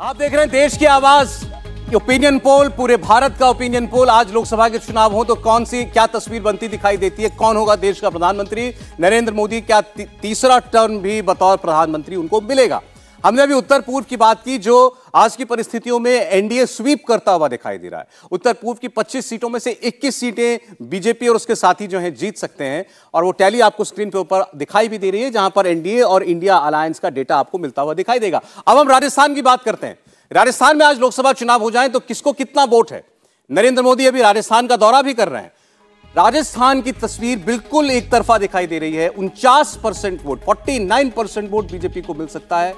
आप देख रहे हैं देश की आवाज ओपिनियन पोल पूरे भारत का ओपिनियन पोल आज लोकसभा के चुनाव हो तो कौन सी क्या तस्वीर बनती दिखाई देती है कौन होगा देश का प्रधानमंत्री नरेंद्र मोदी क्या तीसरा टर्म भी बतौर प्रधानमंत्री उनको मिलेगा हमने अभी उत्तर पूर्व की बात की जो आज की परिस्थितियों में एनडीए स्वीप करता हुआ दिखाई दे रहा है उत्तर पूर्व की 25 सीटों में से 21 सीटें बीजेपी और उसके साथी जो हैं जीत सकते हैं और वो टैली आपको स्क्रीन पे ऊपर दिखाई भी दे रही है जहां पर एनडीए और इंडिया अलायंस का डेटा आपको मिलता हुआ दिखाई देगा अब हम राजस्थान की बात करते हैं राजस्थान में आज लोकसभा चुनाव हो जाए तो किसको कितना वोट है नरेंद्र मोदी अभी राजस्थान का दौरा भी कर रहे हैं राजस्थान की तस्वीर बिल्कुल एक तरफा दिखाई दे रही है उनचास percent vote 49 percent vote BJP को मिल सकता है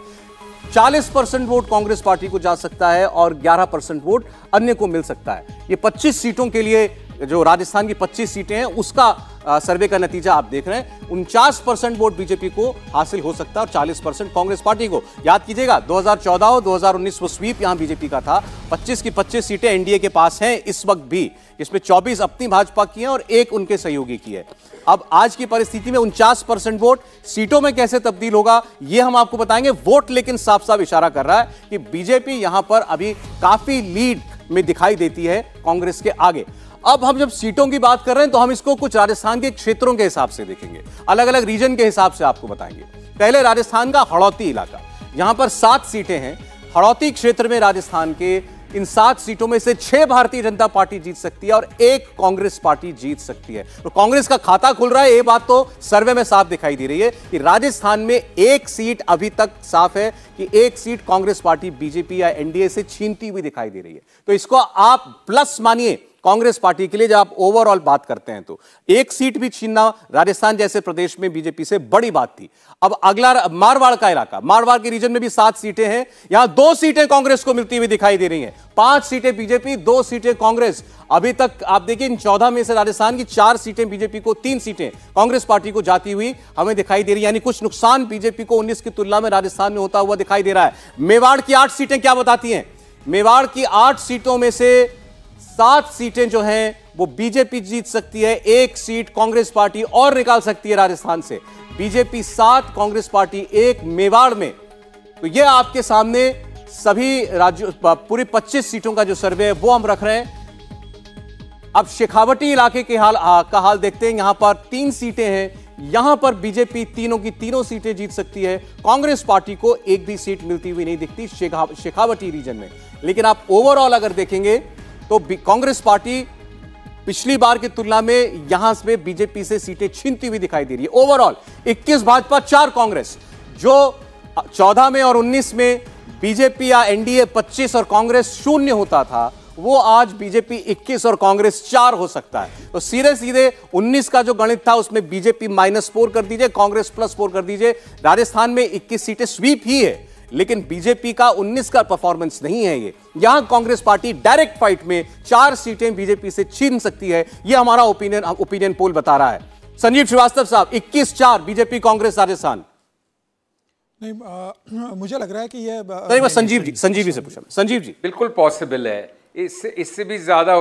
40 परसेंट वोट कांग्रेस पार्टी को जा सकता है और 11 परसेंट वोट अन्य को मिल सकता है ये 25 सीटों के लिए जो राजस्थान की 25 सीटें हैं उसका सर्वे का नतीजा आप देख रहे हैं उनचास परसेंट वोट बीजेपी को हासिल हो सकता है और 40 परसेंट कांग्रेस पार्टी को याद कीजिएगा 2014 और 2019 वो स्वीप यहां बीजेपी का था 25 की 25 सीटें एनडीए के पास हैं इस वक्त भी इसमें 24 अपनी भाजपा की हैं और एक उनके सहयोगी की है अब आज की परिस्थिति में उनचास परसेंट वोट सीटों में कैसे तब्दील होगा यह हम आपको बताएंगे वोट लेकिन साफ साफ इशारा कर रहा है कि बीजेपी यहां पर अभी काफी लीड में दिखाई देती है कांग्रेस के आगे अब हम जब सीटों की बात कर रहे हैं तो हम इसको कुछ राजस्थान के क्षेत्रों के हिसाब से देखेंगे अलग अलग रीजन के हिसाब से आपको बताएंगे पहले राजस्थान का हड़ौती इलाका यहां पर सात सीटें हैं हड़ौती क्षेत्र में राजस्थान के इन सात सीटों में से छह भारतीय जनता पार्टी जीत सकती है और एक कांग्रेस पार्टी जीत सकती है तो कांग्रेस का खाता खुल रहा है ये बात तो सर्वे में साफ दिखाई दे रही है कि राजस्थान में एक सीट अभी तक साफ है कि एक सीट कांग्रेस पार्टी बीजेपी या एनडीए से छीनती हुई दिखाई दे रही है तो इसको आप प्लस मानिए कांग्रेस पार्टी के लिए जब आप ओवरऑल बात करते हैं तो एक सीट भी छीनना राजस्थान जैसे प्रदेश में बीजेपी से बड़ी बात थी अब अगला मारवाड़ का इलाका मारवाड़ के रीजन में भी सात सीटें हैं यहां दो सीटें कांग्रेस को मिलती हुई दिखाई दे रही हैं पांच सीटें बीजेपी दो सीटें कांग्रेस अभी तक आप देखिए इन चौदह में से राजस्थान की चार सीटें बीजेपी को तीन सीटें कांग्रेस पार्टी को जाती हुई हमें दिखाई दे रही यानी कुछ नुकसान बीजेपी को उन्नीस की तुलना में राजस्थान में होता हुआ दिखाई दे रहा है मेवाड़ की आठ सीटें क्या बताती हैं मेवाड़ की आठ सीटों में से सात सीटें जो हैं वो बीजेपी जीत सकती है एक सीट कांग्रेस पार्टी और निकाल सकती है राजस्थान से बीजेपी सात कांग्रेस पार्टी एक मेवाड़ में तो ये आपके सामने सभी राज्यों पूरी 25 सीटों का जो सर्वे है वो हम रख रहे हैं अब शेखावटी इलाके के हाल आ, का हाल देखते हैं यहां पर तीन सीटें हैं यहां पर बीजेपी तीनों की तीनों सीटें जीत सकती है कांग्रेस पार्टी को एक भी सीट मिलती हुई नहीं दिखती शेखावटी रीजन में लेकिन आप ओवरऑल अगर देखेंगे तो कांग्रेस पार्टी पिछली बार की तुलना में यहां से बीजेपी से सीटें छीनती हुई दिखाई दे रही है ओवरऑल 21 भाजपा चार कांग्रेस जो 14 में और 19 में बीजेपी या एनडीए 25 और कांग्रेस शून्य होता था वो आज बीजेपी 21 और कांग्रेस चार हो सकता है तो सीधे सीधे 19 का जो गणित था उसमें बीजेपी माइनस फोर कर दीजिए कांग्रेस प्लस फोर कर दीजिए राजस्थान में 21 सीटें स्वीप ही है लेकिन बीजेपी का 19 का परफॉर्मेंस नहीं है ये यहां कांग्रेस पार्टी डायरेक्ट फाइट में चार सीटें बीजेपी से छीन सकती है यह हमारा ओपिनियन ओपिनियन पोल बता रहा है संजीव श्रीवास्तव साहब इक्कीस चार बीजेपी कांग्रेस राजस्थान नहीं आ, मुझे लग रहा है कि यह नहीं, संजीव जी संजीव जी से पूछा संजीव जी बिल्कुल पॉसिबल है इससे इससे भी ज्यादा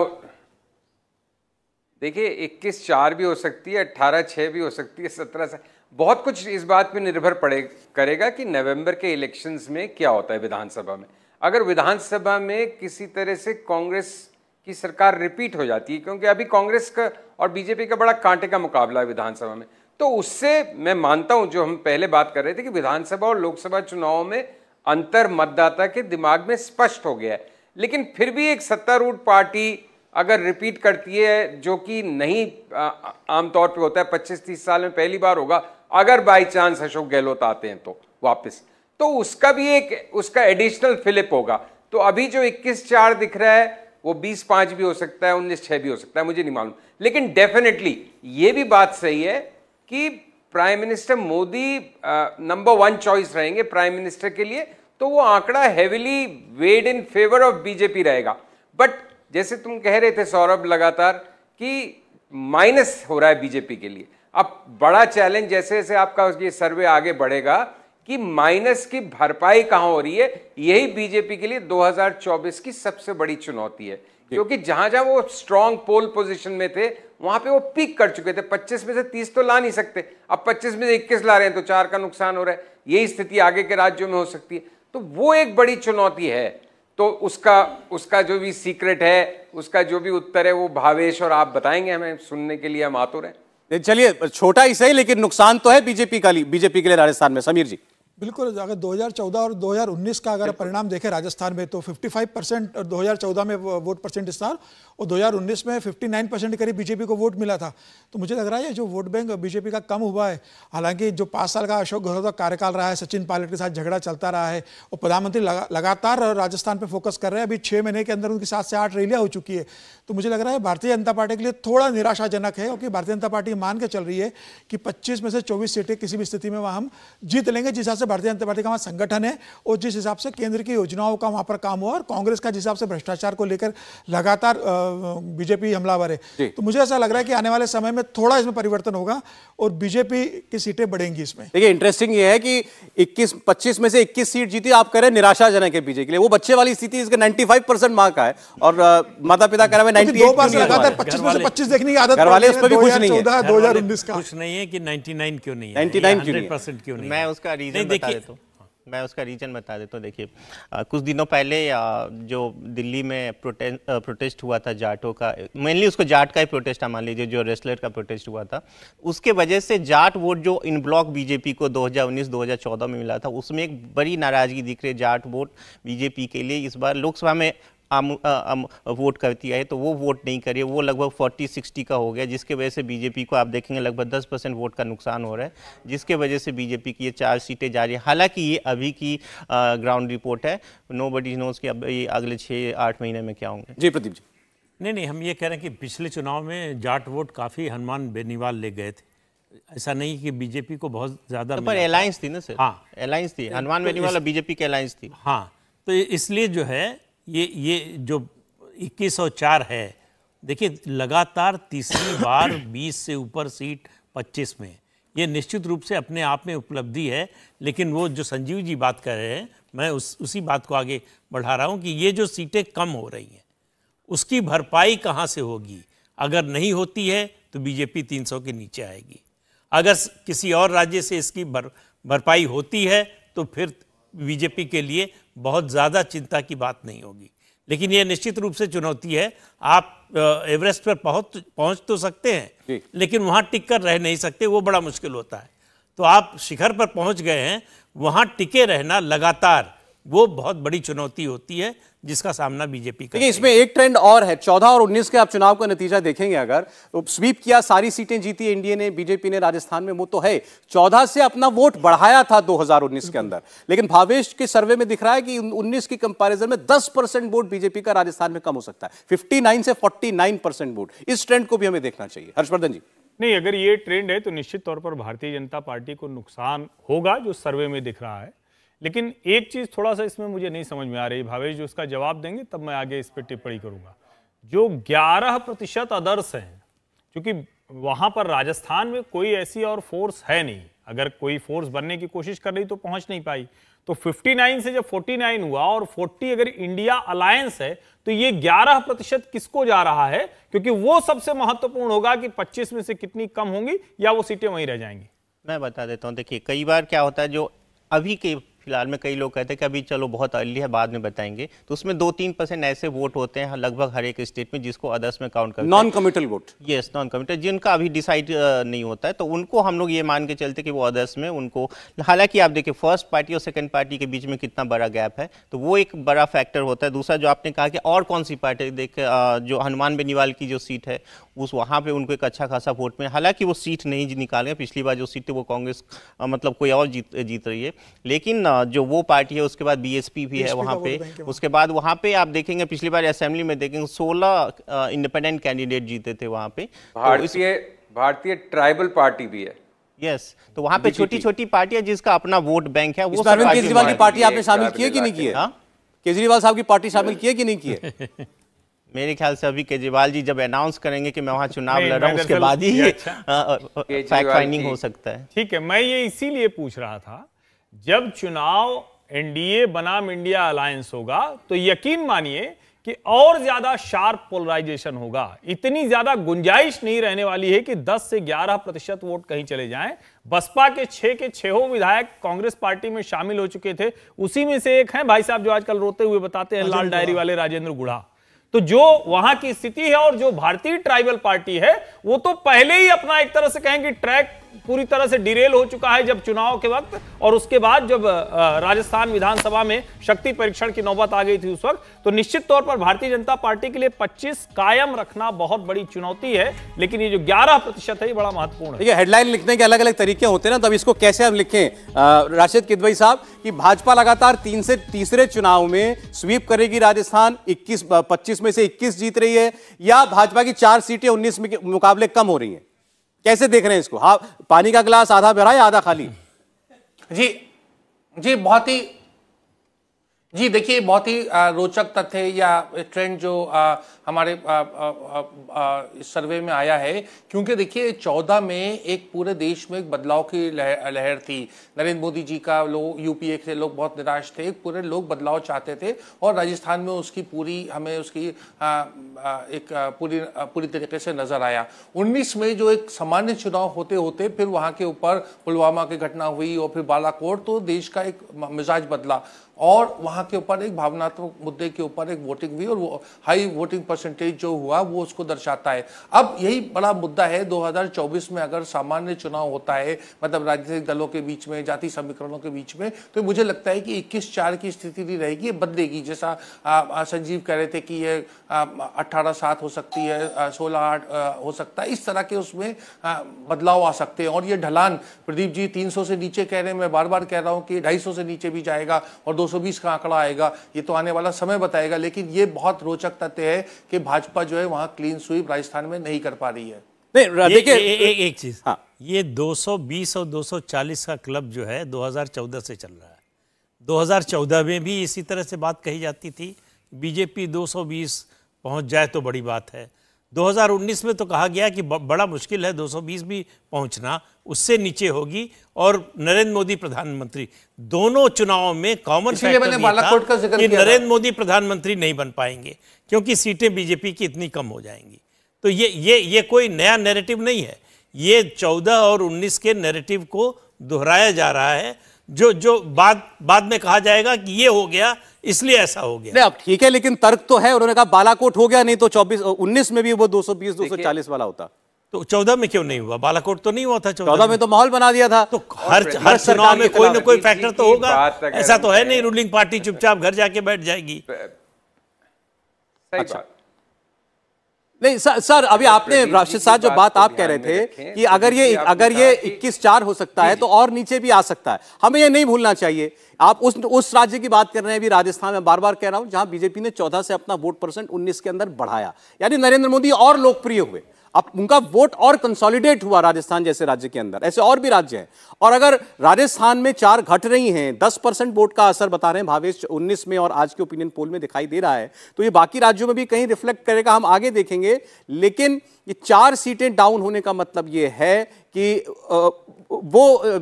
देखिए इक्कीस चार भी हो सकती है अट्ठारह छः भी हो सकती है सत्रह बहुत कुछ इस बात पर निर्भर पड़े करेगा कि नवंबर के इलेक्शंस में क्या होता है विधानसभा में अगर विधानसभा में किसी तरह से कांग्रेस की सरकार रिपीट हो जाती है क्योंकि अभी कांग्रेस का और बीजेपी का बड़ा कांटे का मुकाबला है विधानसभा में तो उससे मैं मानता हूं जो हम पहले बात कर रहे थे कि विधानसभा और लोकसभा चुनाव में अंतर मतदाता के दिमाग में स्पष्ट हो गया है लेकिन फिर भी एक सत्तारूढ़ पार्टी अगर रिपीट करती है जो कि नहीं आमतौर पे होता है 25-30 साल में पहली बार होगा अगर बाई चांस अशोक गहलोत आते हैं तो वापस तो उसका भी एक उसका एडिशनल फिलिप होगा तो अभी जो 21 चार दिख रहा है वो 20 पांच भी हो सकता है उन्नीस छह भी हो सकता है मुझे नहीं मालूम लेकिन डेफिनेटली ये भी बात सही है कि prime minister Modi number one choice रहेंगे प्राइम मिनिस्टर के लिए तो वो आंकड़ा heavily weighed in favour of BJP रहेगा बट जैसे तुम कह रहे थे सौरभ लगातार कि माइनस हो रहा है बीजेपी के लिए अब बड़ा चैलेंज जैसे जैसे आपका ये सर्वे आगे बढ़ेगा कि माइनस की भरपाई कहां हो रही है यही बीजेपी के लिए 2024 की सबसे बड़ी चुनौती है क्योंकि जहां जहां वो स्ट्रांग पोल पोजिशन में थे वहां पे वो पीक कर चुके थे 25 में से 30 तो ला नहीं सकते अब 25 में से 21 ला रहे हैं तो चार का नुकसान हो रहा है यही स्थिति आगे के राज्यों में हो सकती है तो वो एक बड़ी चुनौती है तो उसका उसका जो भी सीक्रेट है उसका जो भी उत्तर है वो भावेश और आप बताएंगे हमें सुनने के लिए हम आतुर हैं चलिए छोटा ही सही लेकिन नुकसान तो है बीजेपी का बीजेपी के लिए राजस्थान में समीर जी बिल्कुल अगर 2014 और 2019 का अगर परिणाम देखें राजस्थान में तो 55 परसेंट दो में वोट परसेंट स्थान और 2019 में 59 परसेंट करीब बीजेपी को वोट मिला था तो मुझे लग रहा है जो वोट बैंक बीजेपी का कम हुआ है हालांकि जो पाँच साल का अशोक गहलोत का कार्यकाल रहा है सचिन पायलट के साथ झगड़ा चलता रहा है और प्रधानमंत्री लगा, लगातार राजस्थान पर फोकस कर रहे हैं अभी छः महीने के अंदर उनकी सात से आठ रैलियाँ हो चुकी है तो मुझे लग रहा है भारतीय जनता पार्टी के लिए थोड़ा निराशाजनक है क्योंकि भारतीय जनता पार्टी मान के चल रही है कि पच्चीस में से चौबीस सीटें किसी भी स्थिति में वहाँ हम जीत लेंगे जिस हिसाब भारतीय जनता पार्टी का वहाँ संगठन है और जिस हिसाब से केंद्र की योजनाओं का वहाँ पर काम हुआ और कांग्रेस का जिस हिसाब से भ्रष्टाचार को लेकर लगातार बीजेपी हमलावर है तो मुझे ऐसा लग रहा है कि आने वाले समय में थोड़ा इसमें परिवर्तन होगा और बीजेपी की सीटें बढ़ेंगी इसमें देखिए इंटरेस्टिंग ये है कि इक्कीस पच्चीस में से इक्कीस सीट जीती आप कह रहे निराशाजनक है बीजेपी के लिए वो बच्चे वाली स्थिति इसका 95 परसेंट मार्क है और माता पिता कह रहे हैं दो में से पच्चीस देखने की आदत घर वाले उसमें भी खुश नहीं है दो हजार उन्नीस का कुछ नहीं है कि 99 क्यों नहीं है 99 क्यों नहीं है क्यों नहीं मैं उसका रीजन बता देता हूँ हाँ। मैं उसका रीजन बता देता हूँ देखिए कुछ दिनों पहले जो दिल्ली में प्रोटे, प्रोटेस्ट हुआ था जाटों का मेनली उसको जाट का ही प्रोटेस्ट था मान लीजिए जो रेस्लर का प्रोटेस्ट हुआ था उसके वजह से जाट वोट जो इन ब्लॉक बीजेपी को 2019-2014 में मिला था उसमें एक बड़ी नाराजगी दिख रही है जाट वोट बीजेपी के लिए इस बार लोकसभा में आम, आ, आम वोट करती है तो वो वोट नहीं करिए वो लगभग 40-60 का हो गया जिसके वजह से बीजेपी को आप देखेंगे लगभग 10 परसेंट वोट का नुकसान हो रहा है जिसके वजह से बीजेपी की ये चार सीटें जा रही है हालांकि ये अभी की ग्राउंड रिपोर्ट है नो बडी नोज की अब ये अगले छः आठ महीने में क्या होंगे जी प्रदीप जी नहीं नहीं हम ये कह रहे हैं कि पिछले चुनाव में जाट वोट काफ़ी हनुमान बेनीवाल ले गए थे ऐसा नहीं कि बीजेपी को बहुत ज़्यादा तो पर अलायंस थी ना सर हाँ अलायंस थी तो हनुमान बेनीवाल और बीजेपी की अलायंस थी हाँ तो इसलिए जो है ये ये जो 2104 है देखिए लगातार तीसरी बार 20 से ऊपर सीट 25 में ये निश्चित रूप से अपने आप में उपलब्धि है लेकिन वो जो संजीव जी बात कर रहे हैं मैं उस उसी बात को आगे बढ़ा रहा हूँ कि ये जो सीटें कम हो रही हैं उसकी भरपाई कहाँ से होगी अगर नहीं होती है तो बीजेपी 300 के नीचे आएगी अगर किसी और राज्य से इसकी भर भरपाई होती है तो फिर बीजेपी के लिए बहुत ज़्यादा चिंता की बात नहीं होगी लेकिन यह निश्चित रूप से चुनौती है आप एवरेस्ट पर पहुंच पहुंच तो सकते हैं लेकिन वहां टिक कर रह नहीं सकते वो बड़ा मुश्किल होता है तो आप शिखर पर पहुंच गए हैं वहां टिके रहना लगातार वो बहुत बड़ी चुनौती होती है जिसका सामना बीजेपी का इसमें एक ट्रेंड और है चौदह और उन्नीस के आप चुनाव का नतीजा देखेंगे अगर तो स्वीप किया सारी सीटें जीती एनडीए ने बीजेपी ने राजस्थान में वो तो है चौदह से अपना वोट बढ़ाया था उन्नीस के अंदर लेकिन भावेश के सर्वे में दिख रहा है कि उन्नीस के कंपेरिजन में दस परसेंट वोट बीजेपी का राजस्थान में कम हो सकता है फिफ्टी से फोर्टी परसेंट वोट इस ट्रेंड को भी हमें देखना चाहिए हर्षवर्धन जी नहीं अगर ये ट्रेंड है तो निश्चित तौर पर भारतीय जनता पार्टी को नुकसान होगा जो सर्वे में दिख रहा है लेकिन एक चीज़ थोड़ा सा इसमें मुझे नहीं समझ में आ रही भावेश जो उसका जवाब देंगे तब मैं आगे इस पर टिप्पणी करूंगा जो 11 प्रतिशत अदर्स हैं क्योंकि वहां पर राजस्थान में कोई ऐसी और फोर्स है नहीं अगर कोई फोर्स बनने की कोशिश कर रही तो पहुंच नहीं पाई तो 59 से जब 49 हुआ और 40 अगर इंडिया अलायंस है तो ये 11 प्रतिशत किसको जा रहा है क्योंकि वो सबसे महत्वपूर्ण होगा कि 25 में से कितनी कम होंगी या वो सीटें वहीं रह जाएंगी मैं बता देता हूं देखिए कई बार क्या होता है जो अभी के फिलहाल में कई लोग कहते हैं कि अभी चलो बहुत अर्ली है बाद में बताएंगे तो उसमें दो तीन परसेंट ऐसे वोट होते हैं लगभग हर एक स्टेट में जिसको अदर्स में काउंट करते non committal vote yes non committal जिनका अभी डिसाइड नहीं होता है तो उनको हम लोग ये मान के चलते कि वो अदर्स में उनको हालांकि आप देखिए फर्स्ट पार्टी और सेकेंड पार्टी के बीच में कितना बड़ा गैप है तो वो एक बड़ा फैक्टर होता है दूसरा जो आपने कहा कि और कौन सी पार्टी देख जो हनुमान बेनीवाल की जो सीट है उस वहाँ पे उनको एक अच्छा खासा वोट में हालांकि वो सीट नहीं निकाल रहे पिछली बार जो सीट थी वो कांग्रेस मतलब कोई और जीत जीत रही है लेकिन हाँ, जो वो पार्टी है उसके बाद बीएसपी भी है वहाँ पे उसके बाद वहाँ पे आप देखेंगे पिछली बार असेंबली में देखेंगे सोलह इंडिपेंडेंट कैंडिडेट जीते थे वहाँ पे तो भारतीय भारतीय ट्राइबल पार्टी भी है यस yes, तो वहाँ पे छोटी छोटी पार्टी जिसका अपना वोट बैंक है वो अरविंद केजरीवाल की पार्टी आपने शामिल की है कि नहीं की है हाँ। केजरीवाल साहब की पार्टी शामिल की है कि नहीं की है मेरे ख्याल से अभी केजरीवाल जी जब अनाउंस करेंगे कि मैं वहां चुनाव लड़ रहा हूं उसके बाद ही फैक्ट अच्छा। फाइंडिंग हो सकता है ठीक है मैं ये इसीलिए पूछ रहा था जब चुनाव एनडीए बनाम इंडिया अलायंस होगा तो यकीन मानिए कि और ज्यादा शार्प पोलराइजेशन होगा इतनी ज्यादा गुंजाइश नहीं रहने वाली है कि 10 से 11 प्रतिशत वोट कहीं चले जाएं बसपा के छह के छहों विधायक कांग्रेस पार्टी में शामिल हो चुके थे उसी में से एक हैं भाई साहब जो आजकल रोते हुए बताते हैं लाल डायरी वाले राजेंद्र गुढ़ा तो जो वहां की स्थिति है और जो भारतीय ट्राइबल पार्टी है वो तो पहले ही अपना एक तरह से कहेंगे ट्रैक पूरी तरह से डिरेल हो चुका है जब चुनाव के वक्त और उसके बाद जब राजस्थान विधानसभा में शक्ति परीक्षण की नौबत आ गई थी उस वक्त तो निश्चित तौर पर भारतीय जनता पार्टी के लिए 25 कायम रखना बहुत बड़ी चुनौती है लेकिन ये जो 11 प्रतिशत है ये बड़ा महत्वपूर्ण है हेडलाइन लिखने के अलग अलग तरीके होते ना तो इसको कैसे हम लिखें राशिद किदवई साहब कि भाजपा लगातार तीन से तीसरे चुनाव में स्वीप करेगी राजस्थान इक्कीस पच्चीस में से इक्कीस जीत रही है या भाजपा की चार सीटें उन्नीस मुकाबले कम हो रही है कैसे देख रहे हैं इसको हाँ पानी का गिलास आधा भरा है आधा खाली जी जी बहुत ही जी देखिए बहुत ही रोचक तथ्य या ट्रेंड जो हमारे इस सर्वे में आया है क्योंकि देखिए चौदह में एक पूरे देश में एक बदलाव की लहर, लहर थी नरेंद्र मोदी जी का लोग यूपीए से लोग बहुत निराश थे पूरे लोग बदलाव चाहते थे और राजस्थान में उसकी पूरी हमें उसकी आ, आ, एक पूरी पूरी तरीके से नजर आया उन्नीस में जो एक सामान्य चुनाव होते होते फिर वहाँ के ऊपर पुलवामा की घटना हुई और फिर बालाकोट तो देश का एक मिजाज बदला और वहाँ के ऊपर एक भावनात्मक मुद्दे के ऊपर एक वोटिंग हुई और वो हाई वोटिंग परसेंटेज जो हुआ वो उसको दर्शाता है अब यही बड़ा मुद्दा है 2024 में अगर सामान्य चुनाव होता है मतलब राजनीतिक दलों के बीच में जाति समीकरणों के बीच में तो मुझे लगता है कि इक्कीस चार की स्थिति नहीं रहेगी ये बदलेगी जैसा संजीव कह रहे थे कि ये अट्ठारह सात हो सकती है सोलह आठ हो सकता है इस तरह के उसमें बदलाव आ सकते हैं और ये ढलान प्रदीप जी तीन से नीचे कह रहे हैं मैं बार बार कह रहा हूँ कि ढाई से नीचे भी जाएगा और दो 220 का आंकड़ा आएगा ये तो आने वाला समय बताएगा लेकिन ये बहुत रोचक तथ्य है कि भाजपा जो है वहां क्लीन स्वीप राजस्थान में नहीं कर पा रही है देखिए एक, एक चीज हाँ ये 220 और 240 का क्लब जो है 2014 से चल रहा है 2014 में भी इसी तरह से बात कही जाती थी बीजेपी 220 पहुंच जाए तो बड़ी बात है 2019 में तो कहा गया कि बड़ा मुश्किल है 220 भी पहुंचना उससे नीचे होगी और नरेंद्र मोदी प्रधानमंत्री दोनों चुनावों में कॉमन मैंने कि नरेंद्र मोदी प्रधानमंत्री नहीं बन पाएंगे क्योंकि सीटें बीजेपी की इतनी कम हो जाएंगी तो ये ये ये कोई नया नैरेटिव नहीं है ये 14 और 19 के नैरेटिव को दोहराया जा रहा है जो जो बाद बाद में कहा जाएगा कि ये हो गया इसलिए ऐसा हो गया नहीं अब ठीक है लेकिन तर्क तो है उन्होंने कहा बालाकोट हो गया नहीं तो 24 19 में भी वो 220 240 वाला होता तो 14 में क्यों नहीं हुआ बालाकोट तो नहीं हुआ था 14, 14 में।, में तो माहौल बना दिया था तो हर हर चुनाव में कोई ना कोई फैक्टर तो होगा ऐसा तो है नहीं रूलिंग पार्टी चुपचाप घर जाके बैठ जाएगी सही अच्छा। बात नहीं सर सर अभी आपने राशिद साहब जो बात आप कह रहे थे कि अगर ये अगर ये इक्कीस चार हो सकता है तो और नीचे भी आ सकता है हमें ये नहीं भूलना चाहिए आप उस उस राज्य की बात कर रहे हैं अभी राजस्थान में बार बार कह रहा हूं जहां बीजेपी ने 14 से अपना वोट परसेंट 19 के अंदर बढ़ाया यानी नरेंद्र मोदी और लोकप्रिय हुए अब उनका वोट और कंसोलिडेट हुआ राजस्थान जैसे राज्य के अंदर ऐसे और भी राज्य हैं और अगर राजस्थान में चार घट रही हैं दस परसेंट वोट का असर बता रहे हैं भावेश उन्नीस में और आज के ओपिनियन पोल में दिखाई दे रहा है तो ये बाकी राज्यों में भी कहीं रिफ्लेक्ट करेगा हम आगे देखेंगे लेकिन ये चार सीटें डाउन होने का मतलब यह है कि वो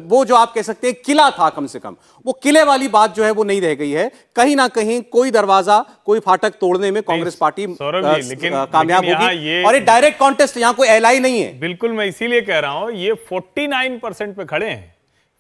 वो जो आप कह सकते हैं किला था कम से कम वो किले वाली बात जो है वो नहीं रह गई है कहीं ना कहीं कोई दरवाजा कोई फाटक तोड़ने में कांग्रेस पार्टी कामयाब होगी और ये डायरेक्ट कॉन्टेस्ट यहां कोई एल नहीं है बिल्कुल मैं इसीलिए कह रहा हूं ये फोर्टी परसेंट पे खड़े हैं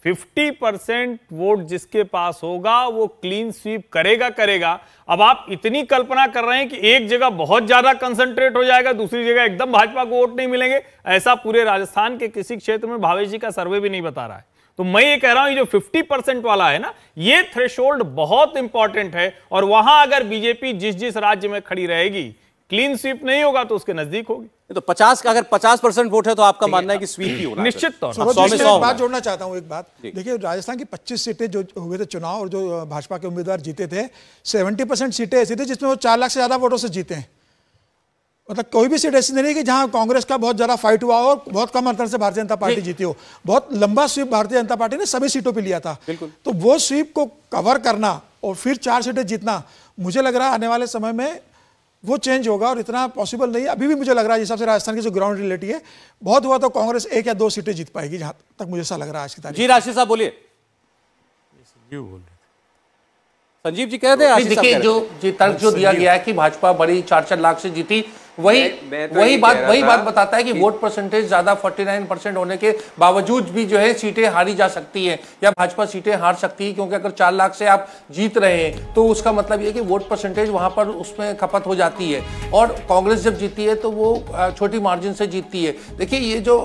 50 परसेंट वोट जिसके पास होगा वो क्लीन स्वीप करेगा करेगा अब आप इतनी कल्पना कर रहे हैं कि एक जगह बहुत ज्यादा कंसंट्रेट हो जाएगा दूसरी जगह एकदम भाजपा को वोट नहीं मिलेंगे ऐसा पूरे राजस्थान के किसी क्षेत्र में भावेश जी का सर्वे भी नहीं बता रहा है तो मैं ये कह रहा हूं जो 50 परसेंट वाला है ना ये थ्रेशोल्ड बहुत इंपॉर्टेंट है और वहां अगर बीजेपी जिस जिस राज्य में खड़ी रहेगी क्लीन स्वीप नहीं होगा तो उसके नजदीक होगी तो पचास का अगर पचास परसेंट वोट है तो आपका मानना है कि स्वीप ही होना निश्चित तौर पर बात जोड़ना चाहता हूँ एक बात देखिए राजस्थान की पच्चीस सीटें जो हुए थे चुनाव और जो भाजपा के उम्मीदवार जीते थे सेवेंटी परसेंट सीटें ऐसी थी जिसमें वो चार लाख से ज्यादा वोटों से जीते हैं मतलब कोई भी सीट ऐसी नहीं कि जहां कांग्रेस का बहुत ज्यादा फाइट हुआ और बहुत कम अंतर से भारतीय जनता पार्टी जीती हो बहुत लंबा स्वीप भारतीय जनता पार्टी ने सभी सीटों पर लिया था तो वो स्वीप को कवर करना और फिर चार सीटें जीतना मुझे लग रहा है आने वाले समय में वो चेंज होगा और इतना पॉसिबल नहीं है अभी भी मुझे लग रहा है जिस हिसाब से राजस्थान की जो ग्राउंड रिलेटी है बहुत हुआ तो कांग्रेस एक या दो सीटें जीत पाएगी जहां तक मुझे ऐसा लग रहा है आज की तारीख जी राशिद साहब बोलिए संजीव जी कह रहे थे तो जो जी तर्क जो दिया गया है कि भाजपा बड़ी चार चार लाख से जीती वही तो वही बात वही बात बताता है कि वोट परसेंटेज ज्यादा 49 परसेंट होने के बावजूद भी जो है सीटें हारी जा सकती है या भाजपा सीटें हार सकती है क्योंकि अगर चार लाख से आप जीत रहे हैं तो उसका मतलब ये कि वोट परसेंटेज वहाँ पर उसमें खपत हो जाती है और कांग्रेस जब जीती है तो वो छोटी मार्जिन से जीतती है देखिए ये जो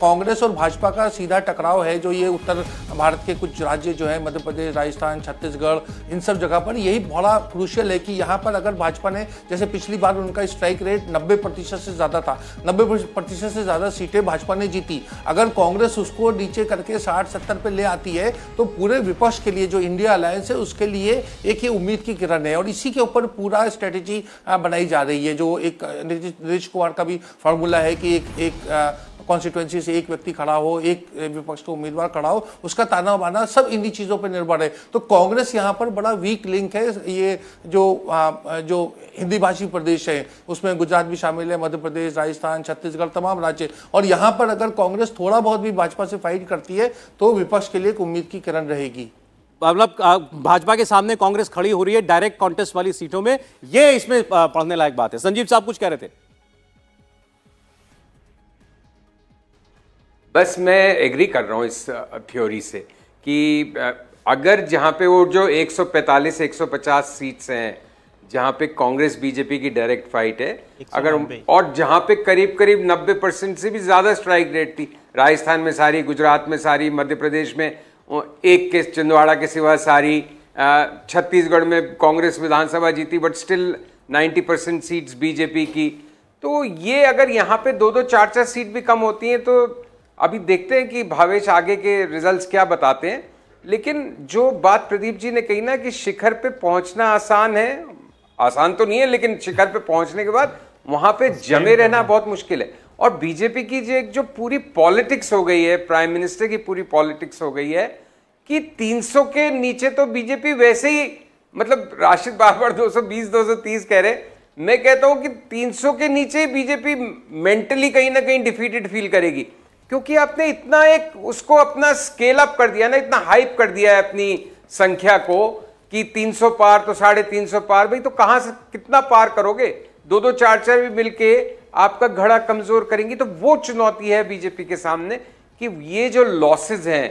कांग्रेस और भाजपा का सीधा टकराव है जो ये उत्तर भारत के कुछ राज्य जो है मध्य प्रदेश राजस्थान छत्तीसगढ़ इन सब जगह पर यही बड़ा क्रूशियल है कि यहाँ पर अगर भाजपा ने जैसे पिछली बार उनका स्ट्राइक रेट नब्बे प्रतिशत से ज़्यादा था नब्बे प्रतिशत से ज़्यादा सीटें भाजपा ने जीती अगर कांग्रेस उसको नीचे करके साठ सत्तर पर ले आती है तो पूरे विपक्ष के लिए जो इंडिया अलायंस है उसके लिए एक ही उम्मीद की किरण है और इसी के ऊपर पूरा स्ट्रेटेजी बनाई जा रही है जो एक नीतीश कुमार का भी फार्मूला है कि एक एक कॉन्स्टिट्युएंसी से एक व्यक्ति खड़ा हो एक विपक्ष का उम्मीदवार खड़ा हो उसका ताना बाना सब इन्हीं चीज़ों पर निर्भर है तो कांग्रेस यहाँ पर बड़ा वीक लिंक है ये जो आ, जो हिंदी भाषी प्रदेश है उसमें गुजरात भी शामिल है मध्य प्रदेश राजस्थान छत्तीसगढ़ तमाम राज्य और यहाँ पर अगर कांग्रेस थोड़ा बहुत भी भाजपा से फाइट करती है तो विपक्ष के लिए एक उम्मीद की किरण रहेगी मतलब भाजपा के सामने कांग्रेस खड़ी हो रही है डायरेक्ट कॉन्टेस्ट वाली सीटों में ये इसमें पढ़ने लायक बात है संजीव साहब कुछ कह रहे थे बस मैं एग्री कर रहा हूँ इस थ्योरी से कि अगर जहाँ पे वो जो 145 150 सीट्स हैं जहाँ पे कांग्रेस बीजेपी की डायरेक्ट फाइट है अगर और जहाँ पे करीब करीब 90 परसेंट से भी ज़्यादा स्ट्राइक रेट थी राजस्थान में सारी गुजरात में सारी मध्य प्रदेश में एक के छिंदवाड़ा के सिवा सारी छत्तीसगढ़ में कांग्रेस विधानसभा जीती but still 90 percent seats BJP की तो ये अगर यहाँ पे दो दो चार चार सीट भी कम होती हैं तो अभी देखते हैं कि भावेश आगे के रिजल्ट्स क्या बताते हैं लेकिन जो बात प्रदीप जी ने कही ना कि शिखर पे पहुंचना आसान है आसान तो नहीं है लेकिन शिखर पे पहुंचने के बाद वहां पे जमे रहना बहुत मुश्किल है और बीजेपी की जो एक जो पूरी पॉलिटिक्स हो गई है प्राइम मिनिस्टर की पूरी पॉलिटिक्स हो गई है कि 300 के नीचे तो बीजेपी वैसे ही मतलब राशिद बाबर 220 230 कह रहे मैं कहता हूं कि 300 के नीचे बीजेपी मेंटली कहीं ना कहीं डिफीटेड फील करेगी क्योंकि आपने इतना एक उसको अपना स्केल अप कर दिया ना इतना हाइप कर दिया है अपनी संख्या को कि 300 पार तो साढ़े तीन सौ पार भाई तो कहाँ से कितना पार करोगे दो दो चार चार भी मिलके आपका घड़ा कमजोर करेंगी तो वो चुनौती है बीजेपी के सामने कि ये जो लॉसेज हैं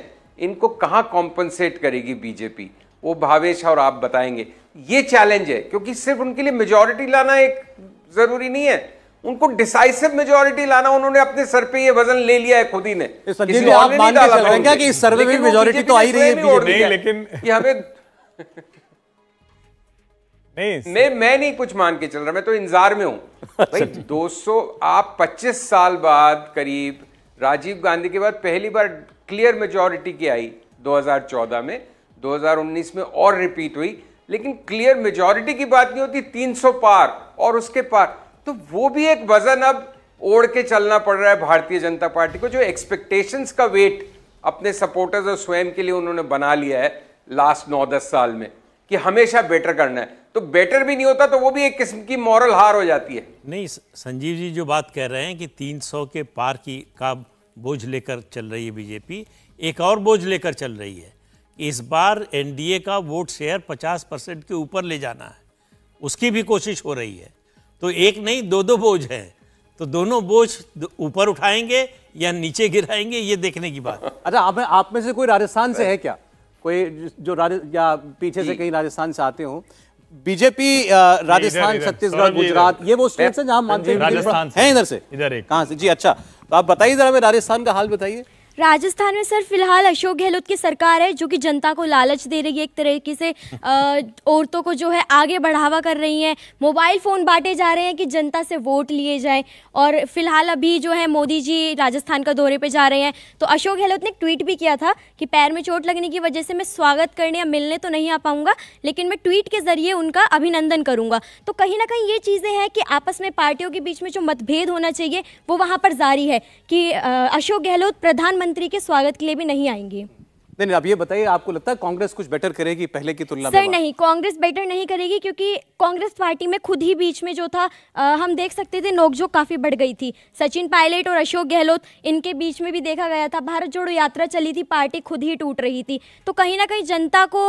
इनको कहाँ कॉम्पनसेट करेगी बीजेपी वो भावेश और आप बताएंगे ये चैलेंज है क्योंकि सिर्फ उनके लिए मेजोरिटी लाना एक जरूरी नहीं है उनको डिसाइसिव मेजोरिटी लाना उन्होंने अपने सर पे ये वजन ले लिया है खुद ही ने आप मान के चल रहे हैं क्या कि इस सर्वे में मेजोरिटी तो आई रही है नहीं लेकिन हमें नहीं मैं मैं नहीं कुछ मान के चल रहा मैं तो इंतजार में हूं अच्छा, भाई 200 आप 25 साल बाद करीब राजीव गांधी के बाद पहली बार क्लियर मेजोरिटी की आई 2014 में 2019 में और रिपीट हुई लेकिन क्लियर मेजोरिटी की बात नहीं होती 300 पार और उसके पार तो वो भी एक वजन अब ओढ़ के चलना पड़ रहा है भारतीय जनता पार्टी को जो एक्सपेक्टेशंस का वेट अपने सपोर्टर्स और स्वयं के लिए उन्होंने बना लिया है लास्ट नौ दस साल में कि हमेशा बेटर करना है तो बेटर भी नहीं होता तो वो भी एक किस्म की मॉरल हार हो जाती है नहीं संजीव जी जो बात कह रहे हैं कि 300 के पार की का बोझ लेकर चल रही है बीजेपी एक और बोझ लेकर चल रही है इस बार एनडीए का वोट शेयर 50 परसेंट के ऊपर ले जाना है उसकी भी कोशिश हो रही है तो एक नहीं दो दो बोझ हैं तो दोनों बोझ ऊपर उठाएंगे या नीचे गिराएंगे ये देखने की बात अच्छा आप में, आप में से कोई राजस्थान से है क्या कोई जो या पीछे से कहीं राजस्थान से आते हो बीजेपी राजस्थान छत्तीसगढ़ गुजरात ये वो स्टेट्स हैं जहां मानते हैं इधर से इधर कहां से जी अच्छा तो आप बताइए जरा हमें राजस्थान का हाल बताइए राजस्थान में सर फिलहाल अशोक गहलोत की सरकार है जो कि जनता को लालच दे रही है एक तरीके से औरतों को जो है आगे बढ़ावा कर रही है मोबाइल फ़ोन बांटे जा रहे हैं कि जनता से वोट लिए जाए और फिलहाल अभी जो है मोदी जी राजस्थान का दौरे पे जा रहे हैं तो अशोक गहलोत ने ट्वीट भी किया था कि पैर में चोट लगने की वजह से मैं स्वागत करने या मिलने तो नहीं आ पाऊंगा लेकिन मैं ट्वीट के ज़रिए उनका अभिनंदन करूंगा तो कहीं ना कहीं ये चीज़ें हैं कि आपस में पार्टियों के बीच में जो मतभेद होना चाहिए वो वहाँ पर जारी है कि अशोक गहलोत प्रधानमंत्री प्रधानमंत्री के स्वागत के लिए भी नहीं आएंगे नहीं अब ये बताइए आपको लगता है कांग्रेस कुछ बेटर करेगी पहले की तुलना में नहीं कांग्रेस बेटर नहीं करेगी क्योंकि कांग्रेस पार्टी में खुद ही बीच में जो था आ, हम देख सकते थे नोकझोंक काफ़ी बढ़ गई थी सचिन पायलट और अशोक गहलोत इनके बीच में भी देखा गया था भारत जोड़ो यात्रा चली थी पार्टी खुद ही टूट रही थी तो कहीं ना कहीं जनता को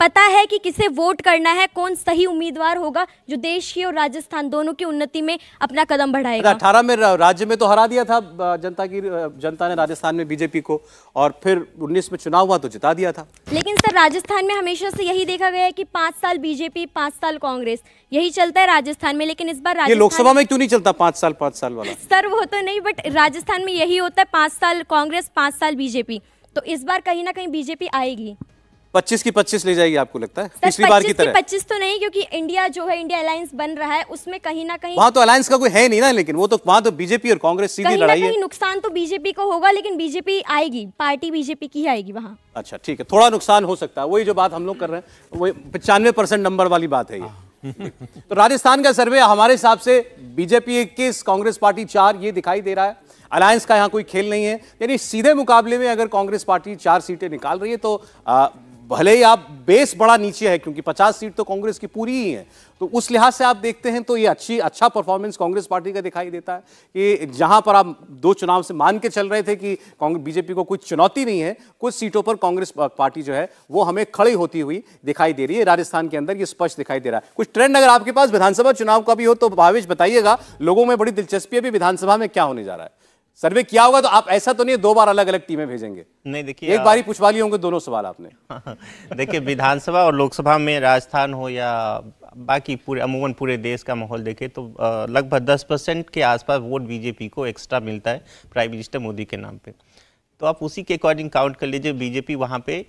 पता है कि किसे वोट करना है कौन सही उम्मीदवार होगा जो देश की और राजस्थान दोनों की उन्नति में अपना कदम बढ़ाएगा अठारह में राज्य में तो हरा दिया था जनता की जनता ने राजस्थान में बीजेपी को और फिर उन्नीस में चुनाव मुकदमा तो जिता दिया था लेकिन सर राजस्थान में हमेशा से यही देखा गया है कि पांच साल बीजेपी पांच साल कांग्रेस यही चलता है राजस्थान में लेकिन इस बार ये लोकसभा में क्यों नहीं चलता पांच साल पांच साल वाला सर वो तो नहीं बट राजस्थान में यही होता है पांच साल कांग्रेस पांच साल बीजेपी तो इस बार कहीं ना कहीं बीजेपी आएगी पच्चीस की पच्चीस ले जाएगी आपको लगता है पिछली बार की तरह पच्चीस तो नहीं क्योंकि इंडिया जो है इंडिया अलायंस बन रहा है उसमें कहीं ना कहीं वहाँ तो अलायंस का कोई है नहीं ना लेकिन वो तो वहाँ तो बीजेपी और कांग्रेस सीधी लड़ाई है नुकसान तो बीजेपी को होगा लेकिन बीजेपी आएगी पार्टी बीजेपी की आएगी वहाँ अच्छा ठीक है थोड़ा नुकसान हो सकता है वही जो बात हम लोग कर रहे हैं वही पचानवे नंबर वाली बात है ये हाँ। तो राजस्थान का सर्वे हमारे हिसाब से बीजेपी इक्कीस कांग्रेस पार्टी चार ये दिखाई दे रहा है अलायंस का यहाँ कोई खेल नहीं है यानी सीधे मुकाबले में अगर कांग्रेस पार्टी चार सीटें निकाल रही है तो भले ही आप बेस बड़ा नीचे है क्योंकि 50 सीट तो कांग्रेस की पूरी ही है तो उस लिहाज से आप देखते हैं तो ये अच्छी अच्छा परफॉर्मेंस कांग्रेस पार्टी का दिखाई देता है कि जहां पर आप दो चुनाव से मान के चल रहे थे कि कांग्रेस बीजेपी को कोई चुनौती नहीं है कुछ सीटों पर कांग्रेस पार्टी जो है वो हमें खड़ी होती हुई दिखाई दे रही है राजस्थान के अंदर ये स्पष्ट दिखाई दे रहा है कुछ ट्रेंड अगर आपके पास विधानसभा चुनाव का भी हो तो भावेश बताइएगा लोगों में बड़ी दिलचस्पी है विधानसभा में क्या होने जा रहा है सर्वे किया होगा तो आप ऐसा तो नहीं दो बार अलग अलग टीमें भेजेंगे नहीं देखिए एक बार ही पूछवा लिए होंगे दोनों सवाल आपने देखिए विधानसभा और लोकसभा में राजस्थान हो या बाकी पूरे अमूमन पूरे देश का माहौल देखे तो लगभग दस परसेंट के आसपास वोट बीजेपी को एक्स्ट्रा मिलता है प्राइम मिनिस्टर मोदी के नाम पर तो आप उसी के अकॉर्डिंग काउंट कर लीजिए बीजेपी वहाँ पे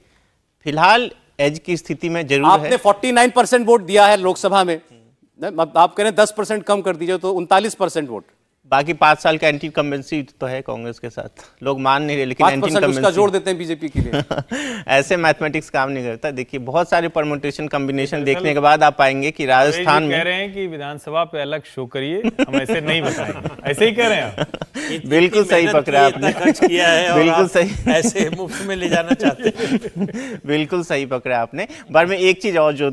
फिलहाल एज की स्थिति में जरूर आपने फोर्टी नाइन परसेंट वोट दिया है लोकसभा में आप कह रहे हैं दस परसेंट कम कर दीजिए तो उनतालीस परसेंट वोट बाकी पांच साल का एंटी कम्बेंसी तो है कांग्रेस के साथ लोग मान नहीं रहे लेकिन एंटी कम्बेंसी जोड़ देते हैं बीजेपी के लिए ऐसे मैथमेटिक्स काम नहीं करता देखिए बहुत सारे परमोटेशन कम्बिनेशन देखने के बाद आप पाएंगे कि राजस्थान में कह रहे हैं कि विधानसभा पे अलग शो करिए हम ऐसे नहीं बताएंगे ऐसे ही कह रहे हैं बिल्कुल सही पकड़ा आपने बिल्कुल सही ऐसे मुफ्त में ले जाना चाहते बिल्कुल सही पकड़ा आपने बार में एक चीज और जो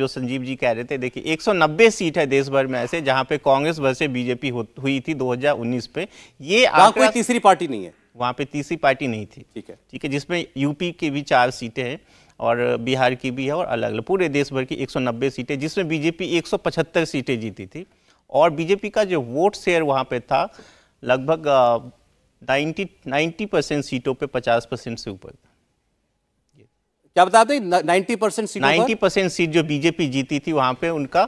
जो संजीव जी कह रहे थे देखिए 190 सीट है देश भर में ऐसे जहाँ पे कांग्रेस से बीजेपी हुई थी 2019 पे ये कोई तीसरी पार्टी नहीं है वहाँ पे तीसरी पार्टी नहीं थी ठीक है ठीक है जिसमें यूपी की भी चार सीटें हैं और बिहार की भी है और अलग अलग पूरे देश भर की 190 सीटें जिसमें बीजेपी 175 सीटें जीती थी और बीजेपी का जो वोट शेयर वहाँ पे था लगभग 90 90 परसेंट सीटों पे 50 परसेंट से ऊपर क्या बता दें ninety percent seat ninety percent seat जो बीजेपी जीती थी वहाँ पे उनका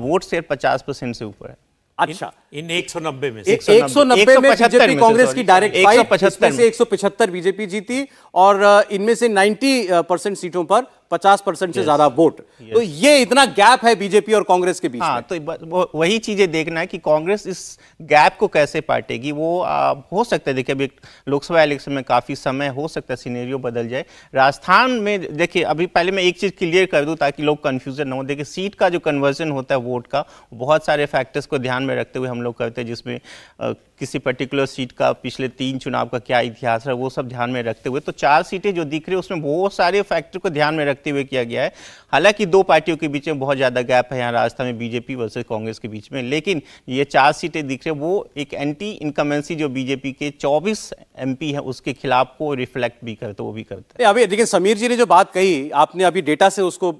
वोट शेयर पचास परसेंट से ऊपर है अच्छा इन 190 में से 190 में बीजेपी कांग्रेस की डायरेक्ट फाइट से 175 बीजेपी जीती और इनमें से 90 परसेंट सीटों पर 50 परसेंट से ज्यादा वोट तो ये इतना गैप है बीजेपी और कांग्रेस के बीच हाँ, तो वही चीजें देखना है कि कांग्रेस इस गैप को कैसे पाटेगी वो आ, हो सकता है देखिए अभी लोकसभा इलेक्शन में काफी समय हो सकता है सीनेरियो बदल जाए राजस्थान में देखिए अभी पहले मैं एक चीज क्लियर कर दूं ताकि लोग कंफ्यूजन ना हो देखिए सीट का जो कन्वर्जन होता है वोट का बहुत सारे फैक्टर्स को ध्यान में रखते हुए हम लोग करते जिसमें किसी पर्टिकुलर सीट का पिछले तीन चुनाव का क्या इतिहास है वो सब ध्यान में रखते हुए तो चार सीटें जो दिख रही है उसमें बहुत सारे फैक्टर को ध्यान में रखते हुए किया गया है हालांकि दो पार्टियों के बीच में बहुत ज़्यादा गैप है यहाँ राजस्थान में बीजेपी वर्सेज कांग्रेस के बीच में लेकिन ये चार सीटें दिख रही है वो एक एंटी इनकमेंसी जो बीजेपी के चौबीस एम पी उसके खिलाफ को रिफ्लेक्ट भी करते वो भी करते अभी देखिए समीर जी ने जो बात कही आपने अभी डेटा से उसको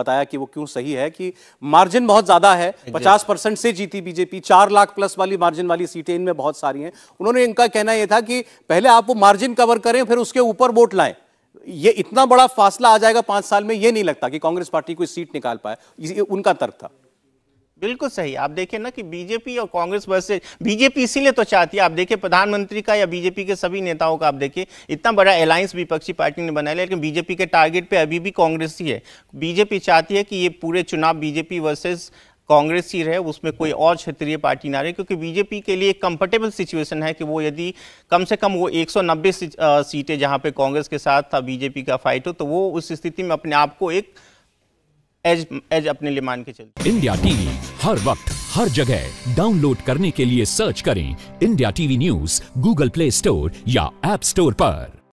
बताया कि वो क्यों सही है कि मार्जिन बहुत ज़्यादा है पचास से जीती बीजेपी चार लाख प्लस वाली मार्जिन वाली सीटें इनमें चीज़ें बहुत सारी हैं उन्होंने इनका कहना यह था कि पहले आप वो मार्जिन कवर करें फिर उसके ऊपर वोट लाएं ये इतना बड़ा फासला आ जाएगा पांच साल में ये नहीं लगता कि कांग्रेस पार्टी कोई सीट निकाल पाए उनका तर्क था बिल्कुल सही आप देखें ना कि बीजेपी और कांग्रेस वर्सेज बीजेपी इसीलिए तो चाहती है आप देखें प्रधानमंत्री का या बीजेपी के सभी नेताओं का आप देखिए इतना बड़ा अलायंस विपक्षी पार्टी ने बनाया लेकिन बीजेपी के टारगेट पे अभी भी कांग्रेस ही है बीजेपी चाहती है कि ये पूरे चुनाव बीजेपी वर्सेज कांग्रेस ही रहे उसमें कोई हाँ। और क्षेत्रीय पार्टी ना रहे क्योंकि बीजेपी के लिए एक कंफर्टेबल सिचुएशन है कि वो यदि कम से कम वो 190 सीटें जहां पे कांग्रेस के साथ था बीजेपी का फाइट हो तो वो उस स्थिति में अपने आप को एक एज एज अपने लिए मान के चलते इंडिया टीवी हर वक्त हर जगह डाउनलोड करने के लिए सर्च करें India TV news Google play store या एप स्टोर पर